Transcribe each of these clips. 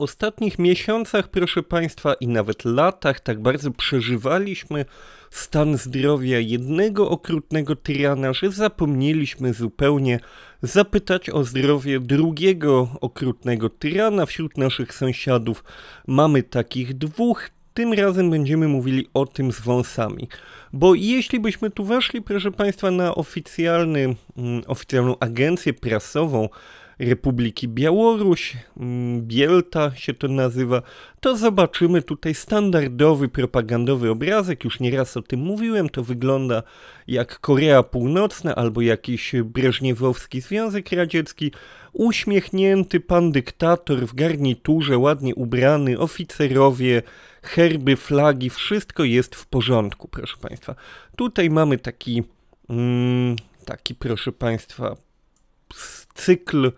ostatnich miesiącach, proszę Państwa, i nawet latach tak bardzo przeżywaliśmy stan zdrowia jednego okrutnego tyrana, że zapomnieliśmy zupełnie zapytać o zdrowie drugiego okrutnego tyrana. Wśród naszych sąsiadów mamy takich dwóch, tym razem będziemy mówili o tym z wąsami. Bo jeśli byśmy tu weszli, proszę Państwa, na oficjalny, mm, oficjalną agencję prasową Republiki Białoruś, mm, Bielta się to nazywa, to zobaczymy tutaj standardowy propagandowy obrazek, już nieraz o tym mówiłem, to wygląda jak Korea Północna albo jakiś breżniewowski Związek Radziecki, uśmiechnięty pan dyktator w garniturze, ładnie ubrany, oficerowie, herby, flagi, wszystko jest w porządku, proszę Państwa. Tutaj mamy taki, mm, taki proszę Państwa, cykl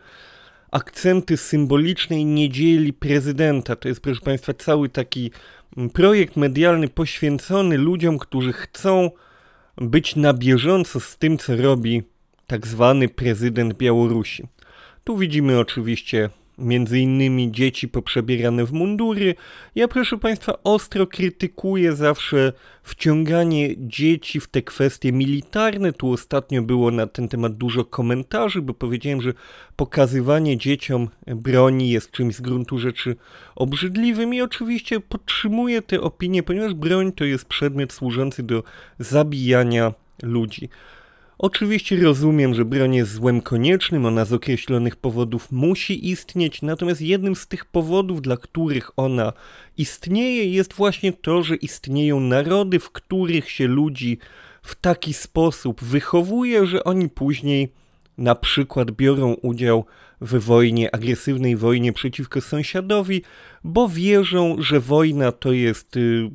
Akcenty symbolicznej niedzieli prezydenta. To jest, proszę Państwa, cały taki mm, projekt medialny poświęcony ludziom, którzy chcą być na bieżąco z tym, co robi tak zwany prezydent Białorusi. Tu widzimy oczywiście między innymi dzieci poprzebierane w mundury. Ja proszę Państwa ostro krytykuję zawsze wciąganie dzieci w te kwestie militarne. Tu ostatnio było na ten temat dużo komentarzy, bo powiedziałem, że pokazywanie dzieciom broni jest czymś z gruntu rzeczy obrzydliwym i oczywiście podtrzymuję tę opinię, ponieważ broń to jest przedmiot służący do zabijania ludzi. Oczywiście rozumiem, że broń jest złem koniecznym, ona z określonych powodów musi istnieć, natomiast jednym z tych powodów, dla których ona istnieje, jest właśnie to, że istnieją narody, w których się ludzi w taki sposób wychowuje, że oni później na przykład biorą udział w wojnie, agresywnej wojnie przeciwko sąsiadowi, bo wierzą, że wojna to jest y,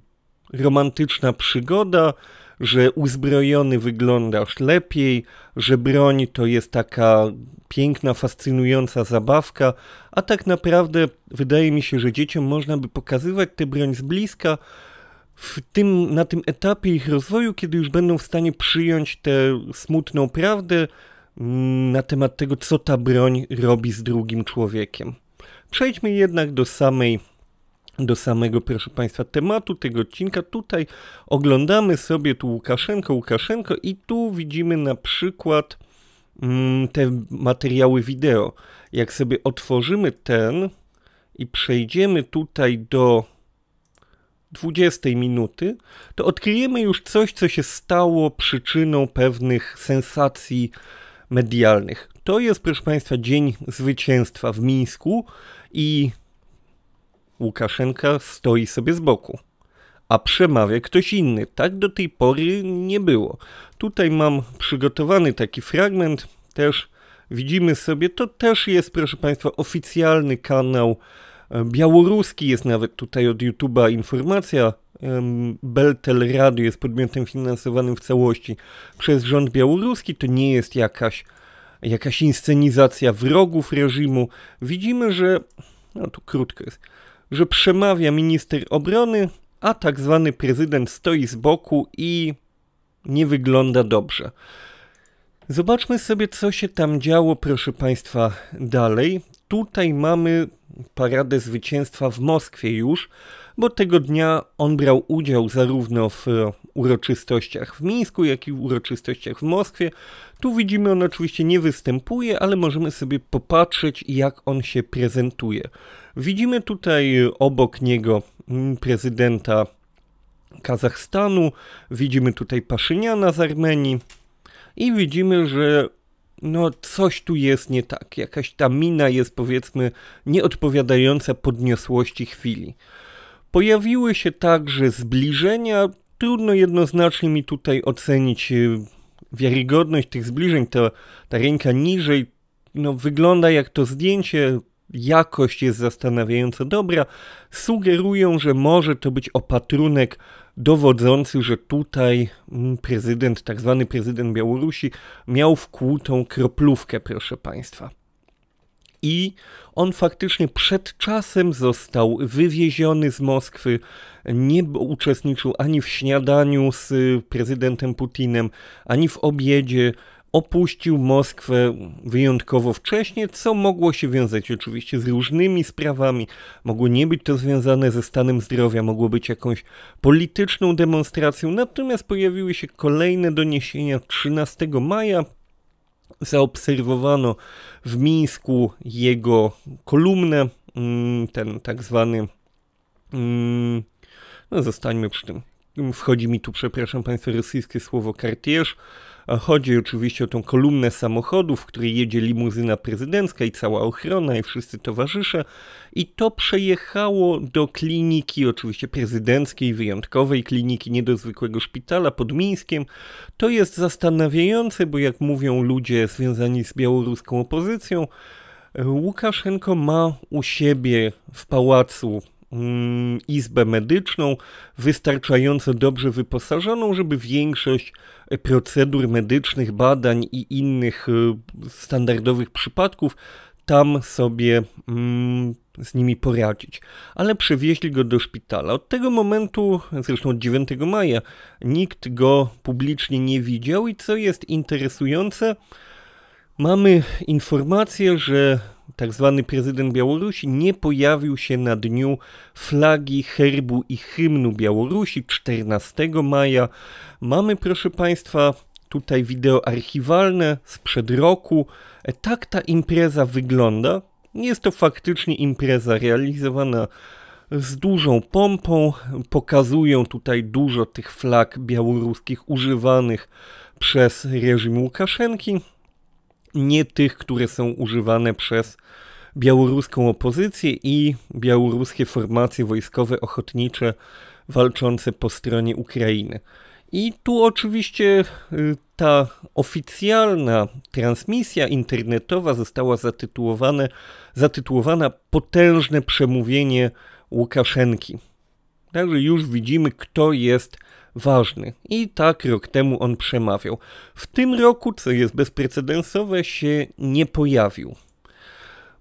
romantyczna przygoda, że uzbrojony wyglądasz lepiej, że broń to jest taka piękna, fascynująca zabawka, a tak naprawdę wydaje mi się, że dzieciom można by pokazywać tę broń z bliska w tym, na tym etapie ich rozwoju, kiedy już będą w stanie przyjąć tę smutną prawdę mm, na temat tego, co ta broń robi z drugim człowiekiem. Przejdźmy jednak do samej do samego, proszę Państwa, tematu tego odcinka. Tutaj oglądamy sobie tu Łukaszenko, Łukaszenko i tu widzimy na przykład mm, te materiały wideo. Jak sobie otworzymy ten i przejdziemy tutaj do 20 minuty, to odkryjemy już coś, co się stało przyczyną pewnych sensacji medialnych. To jest, proszę Państwa, Dzień Zwycięstwa w Mińsku i Łukaszenka stoi sobie z boku, a przemawia ktoś inny. Tak do tej pory nie było. Tutaj mam przygotowany taki fragment, też widzimy sobie, to też jest, proszę Państwa, oficjalny kanał e, białoruski, jest nawet tutaj od YouTube'a informacja, Beltel Radio jest podmiotem finansowanym w całości przez rząd białoruski, to nie jest jakaś, jakaś inscenizacja wrogów reżimu. Widzimy, że, no tu krótko jest, że przemawia minister obrony, a tak zwany prezydent stoi z boku i nie wygląda dobrze. Zobaczmy sobie, co się tam działo, proszę Państwa, dalej. Tutaj mamy paradę zwycięstwa w Moskwie już, bo tego dnia on brał udział zarówno w e, uroczystościach w Mińsku, jak i w uroczystościach w Moskwie. Tu widzimy, on oczywiście nie występuje, ale możemy sobie popatrzeć, jak on się prezentuje. Widzimy tutaj obok niego mm, prezydenta Kazachstanu, widzimy tutaj Paszyniana z Armenii i widzimy, że no coś tu jest nie tak, jakaś ta mina jest powiedzmy nieodpowiadająca podniosłości chwili. Pojawiły się także zbliżenia, trudno jednoznacznie mi tutaj ocenić y, wiarygodność tych zbliżeń, ta, ta ręka niżej no, wygląda jak to zdjęcie jakość jest zastanawiająco dobra, sugerują, że może to być opatrunek dowodzący, że tutaj mm, prezydent, tak zwany prezydent Białorusi, miał wkłutą kroplówkę, proszę państwa. I on faktycznie przed czasem został wywieziony z Moskwy, nie uczestniczył ani w śniadaniu z prezydentem Putinem, ani w obiedzie, opuścił Moskwę wyjątkowo wcześnie, co mogło się wiązać oczywiście z różnymi sprawami. Mogło nie być to związane ze stanem zdrowia, mogło być jakąś polityczną demonstracją. Natomiast pojawiły się kolejne doniesienia 13 maja. Zaobserwowano w Mińsku jego kolumnę, mm, ten tak zwany. Mm, no, zostańmy przy tym. Wchodzi mi tu, przepraszam Państwa, rosyjskie słowo kartierz Chodzi oczywiście o tą kolumnę samochodów, w której jedzie limuzyna prezydencka i cała ochrona i wszyscy towarzysze. I to przejechało do kliniki, oczywiście prezydenckiej, wyjątkowej kliniki, nie do zwykłego szpitala pod Mińskiem. To jest zastanawiające, bo jak mówią ludzie związani z białoruską opozycją, Łukaszenko ma u siebie w pałacu Mm, izbę medyczną wystarczająco dobrze wyposażoną, żeby większość e, procedur medycznych, badań i innych e, standardowych przypadków tam sobie mm, z nimi poradzić. Ale przewieźli go do szpitala. Od tego momentu, zresztą od 9 maja, nikt go publicznie nie widział i co jest interesujące, mamy informację, że tak zwany prezydent Białorusi nie pojawił się na dniu flagi, herbu i hymnu Białorusi 14 maja. Mamy, proszę Państwa, tutaj wideo archiwalne sprzed roku. E, tak ta impreza wygląda. Jest to faktycznie impreza realizowana z dużą pompą. Pokazują tutaj dużo tych flag białoruskich używanych przez reżim Łukaszenki nie tych, które są używane przez białoruską opozycję i białoruskie formacje wojskowe ochotnicze walczące po stronie Ukrainy. I tu oczywiście y, ta oficjalna transmisja internetowa została zatytułowana, zatytułowana Potężne przemówienie Łukaszenki. Także już widzimy, kto jest ważny. I tak rok temu on przemawiał. W tym roku, co jest bezprecedensowe, się nie pojawił.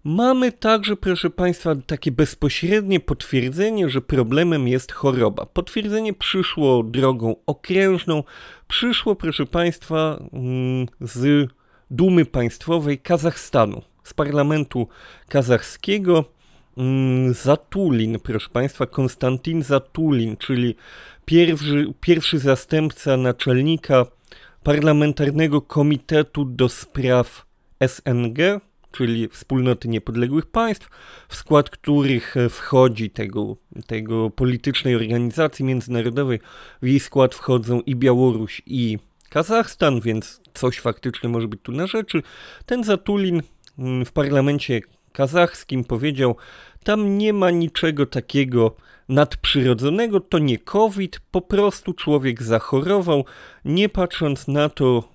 Mamy także, proszę Państwa, takie bezpośrednie potwierdzenie, że problemem jest choroba. Potwierdzenie przyszło drogą okrężną, przyszło, proszę Państwa, mm, z Dumy Państwowej Kazachstanu, z parlamentu kazachskiego. Mm, Zatulin, proszę Państwa, Konstantin Zatulin, czyli pierwszy, pierwszy zastępca naczelnika Parlamentarnego Komitetu do Spraw SNG, czyli Wspólnoty Niepodległych Państw, w skład których wchodzi tego, tego politycznej organizacji międzynarodowej. W jej skład wchodzą i Białoruś, i Kazachstan, więc coś faktycznie może być tu na rzeczy. Ten Zatulin mm, w parlamencie kazachskim powiedział: Tam nie ma niczego takiego nadprzyrodzonego, to nie COVID, po prostu człowiek zachorował. Nie patrząc na to,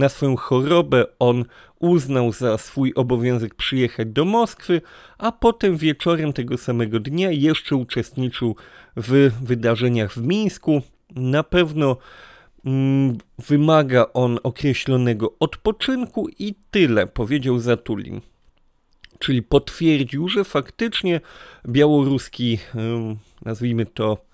na swoją chorobę, on uznał za swój obowiązek przyjechać do Moskwy, a potem wieczorem tego samego dnia jeszcze uczestniczył w wydarzeniach w Mińsku. Na pewno mm, wymaga on określonego odpoczynku i tyle, powiedział Zatulin czyli potwierdził, że faktycznie białoruski, nazwijmy to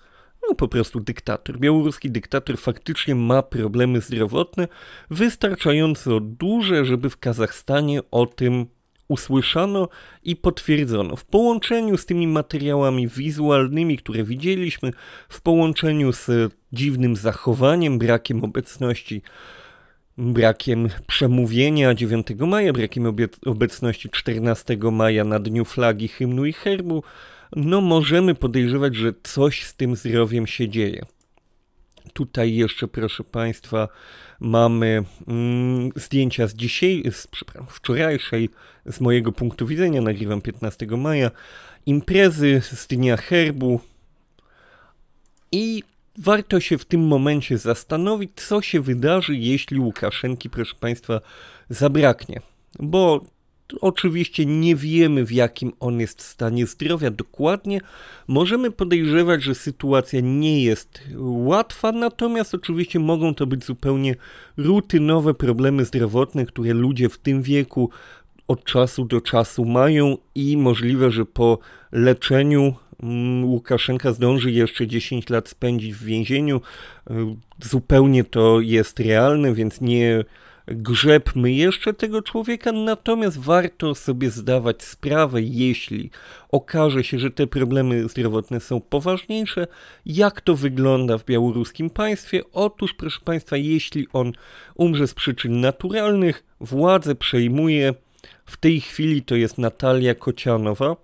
no, po prostu dyktator, białoruski dyktator faktycznie ma problemy zdrowotne wystarczająco duże, żeby w Kazachstanie o tym usłyszano i potwierdzono. W połączeniu z tymi materiałami wizualnymi, które widzieliśmy, w połączeniu z dziwnym zachowaniem, brakiem obecności brakiem przemówienia 9 maja, brakiem obecności 14 maja na Dniu Flagi, Hymnu i Herbu, no możemy podejrzewać, że coś z tym zdrowiem się dzieje. Tutaj jeszcze, proszę Państwa, mamy mm, zdjęcia z dzisiaj, z wczorajszej, z mojego punktu widzenia, nagrywam 15 maja, imprezy z Dnia Herbu i warto się w tym momencie zastanowić, co się wydarzy, jeśli Łukaszenki, proszę Państwa, zabraknie. Bo oczywiście nie wiemy, w jakim on jest w stanie zdrowia dokładnie. Możemy podejrzewać, że sytuacja nie jest łatwa, natomiast oczywiście mogą to być zupełnie rutynowe problemy zdrowotne, które ludzie w tym wieku od czasu do czasu mają i możliwe, że po leczeniu Mm, Łukaszenka zdąży jeszcze 10 lat spędzić w więzieniu. E, zupełnie to jest realne, więc nie grzebmy jeszcze tego człowieka, natomiast warto sobie zdawać sprawę, jeśli okaże się, że te problemy zdrowotne są poważniejsze, jak to wygląda w białoruskim państwie. Otóż, proszę Państwa, jeśli on umrze z przyczyn naturalnych, władzę przejmuje w tej chwili to jest Natalia Kocianowa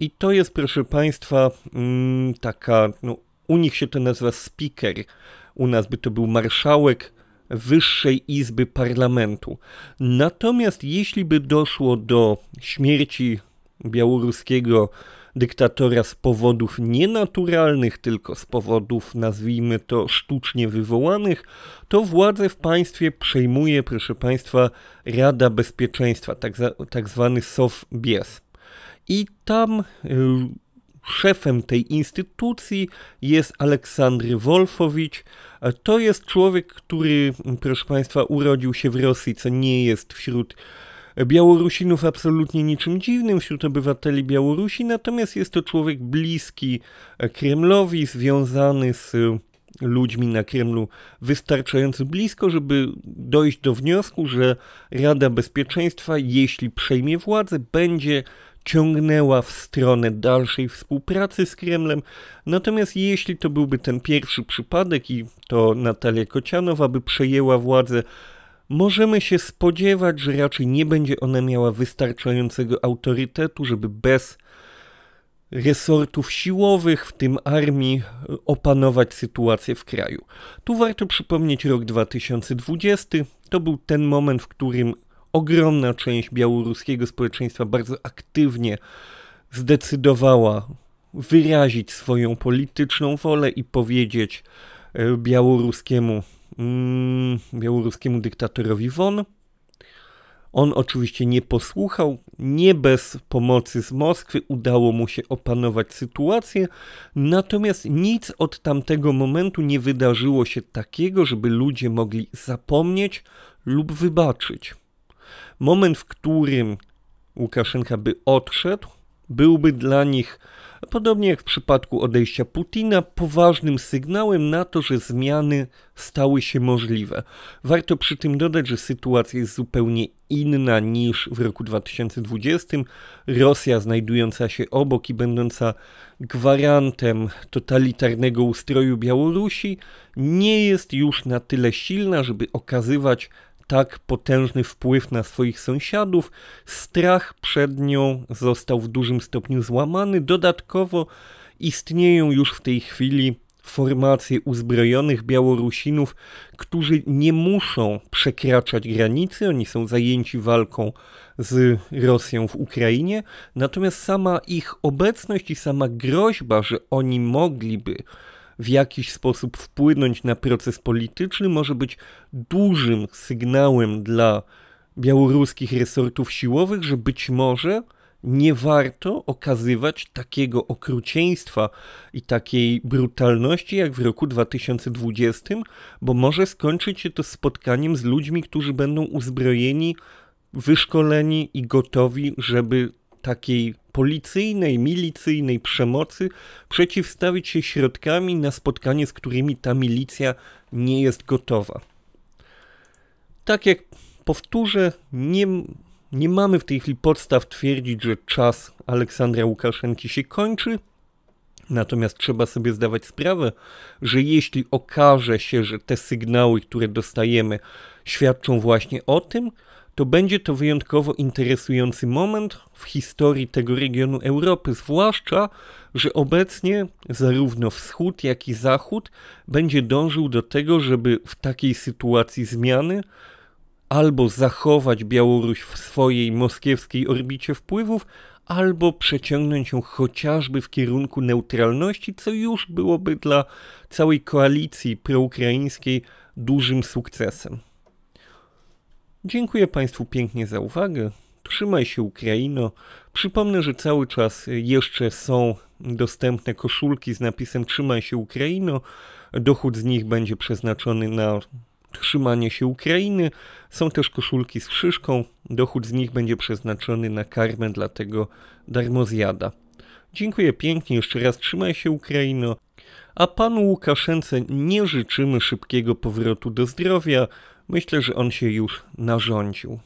i to jest, proszę Państwa, mm, taka, no, u nich się to nazywa speaker, u nas by to był marszałek Wyższej Izby Parlamentu. Natomiast jeśli by doszło do śmierci białoruskiego dyktatora z powodów nienaturalnych, tylko z powodów, nazwijmy to, sztucznie wywołanych, to władzę w państwie przejmuje, proszę Państwa, Rada Bezpieczeństwa, tak, za, tak zwany SOFBies. I tam e, szefem tej instytucji jest Aleksandry Wolfowicz. E, to jest człowiek, który, proszę Państwa, urodził się w Rosji, co nie jest wśród e, Białorusinów absolutnie niczym dziwnym wśród obywateli Białorusi, natomiast jest to człowiek bliski Kremlowi, związany z ludźmi na Kremlu wystarczająco blisko, żeby dojść do wniosku, że Rada Bezpieczeństwa, jeśli przejmie władzę, będzie ciągnęła w stronę dalszej współpracy z Kremlem. Natomiast jeśli to byłby ten pierwszy przypadek i to Natalia Kocianowa by przejęła władzę, możemy się spodziewać, że raczej nie będzie ona miała wystarczającego autorytetu, żeby bez resortów siłowych, w tym armii, opanować sytuację w kraju. Tu warto przypomnieć rok 2020. To był ten moment, w którym ogromna część białoruskiego społeczeństwa bardzo aktywnie zdecydowała wyrazić swoją polityczną wolę i powiedzieć e, białoruskiemu, mm, białoruskiemu dyktatorowi Won. On oczywiście nie posłuchał, nie bez pomocy z Moskwy udało mu się opanować sytuację, natomiast nic od tamtego momentu nie wydarzyło się takiego, żeby ludzie mogli zapomnieć lub wybaczyć. Moment, w którym Łukaszenka by odszedł, byłby dla nich, podobnie jak w przypadku odejścia Putina, poważnym sygnałem na to, że zmiany stały się możliwe. Warto przy tym dodać, że sytuacja jest zupełnie inna niż w roku 2020. Rosja, znajdująca się obok i będąca gwarantem totalitarnego ustroju Białorusi, nie jest już na tyle silna, żeby okazywać tak potężny wpływ na swoich sąsiadów, strach przed nią został w dużym stopniu złamany. Dodatkowo istnieją już w tej chwili formacje uzbrojonych Białorusinów, którzy nie muszą przekraczać granicy, oni są zajęci walką z Rosją w Ukrainie, natomiast sama ich obecność i sama groźba, że oni mogliby w jakiś sposób wpłynąć na proces polityczny, może być dużym sygnałem dla białoruskich resortów siłowych, że być może nie warto okazywać takiego okrucieństwa i takiej brutalności jak w roku 2020, bo może skończyć się to spotkaniem z ludźmi, którzy będą uzbrojeni, wyszkoleni i gotowi, żeby takiej policyjnej, milicyjnej przemocy przeciwstawić się środkami na spotkanie, z którymi ta milicja nie jest gotowa. Tak jak powtórzę, nie, nie mamy w tej chwili podstaw twierdzić, że czas Aleksandra Łukaszenki się kończy. Natomiast trzeba sobie zdawać sprawę, że jeśli okaże się, że te sygnały, które dostajemy, świadczą właśnie o tym, to będzie to wyjątkowo interesujący moment w historii tego regionu Europy, zwłaszcza, że obecnie zarówno wschód, jak i zachód będzie dążył do tego, żeby w takiej sytuacji zmiany albo zachować Białoruś w swojej moskiewskiej orbicie wpływów, albo przeciągnąć ją chociażby w kierunku neutralności, co już byłoby dla całej koalicji proukraińskiej dużym sukcesem. Dziękuję Państwu pięknie za uwagę. Trzymaj się Ukraino. Przypomnę, że cały czas jeszcze są dostępne koszulki z napisem Trzymaj się Ukraino. Dochód z nich będzie przeznaczony na trzymanie się Ukrainy. Są też koszulki z szyszką. Dochód z nich będzie przeznaczony na karmę dla tego darmozjada. Dziękuję pięknie, jeszcze raz trzymaj się Ukraino. A panu Łukaszence nie życzymy szybkiego powrotu do zdrowia. Myślę, że on się już narządził.